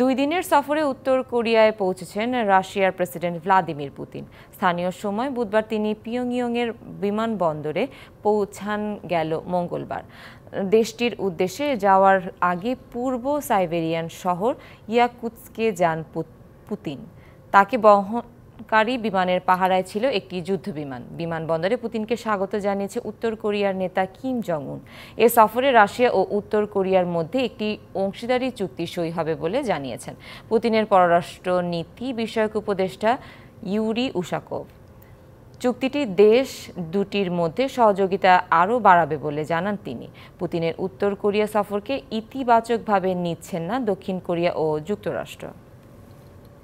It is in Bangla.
দুই দিনের সফরে উত্তর কোরিয়ায় পৌঁছেছেন রাশিয়ার প্রেসিডেন্ট ভ্লাদিমির পুতিন স্থানীয় সময় বুধবার তিনি পিয়ংইয়ংয়ের বিমানবন্দরে পৌঁছান গেল মঙ্গলবার দেশটির উদ্দেশ্যে যাওয়ার আগে পূর্ব সাইবেরিয়ান শহর ইয়াকুৎসকে যান পুতিন তাকে বহন কারি বিমানের পাহারায় ছিল একটি যুদ্ধ বিমান বিমানবন্দরে পুতিনকে স্বাগত জানিয়েছে উত্তর কোরিয়ার নেতা কিম জং উন এ সফরে রাশিয়া ও উত্তর কোরিয়ার মধ্যে একটি অংশীদারি চুক্তি সই হবে বলে জানিয়েছেন পুতিনের পররাষ্ট্র নীতি বিষয়ক উপদেষ্টা ইউরি উশাকোভ চুক্তিটি দেশ দুটির মধ্যে সহযোগিতা আরও বাড়াবে বলে জানান তিনি পুতিনের উত্তর কোরিয়া সফরকে ইতিবাচকভাবে নিচ্ছেন না দক্ষিণ কোরিয়া ও যুক্তরাষ্ট্র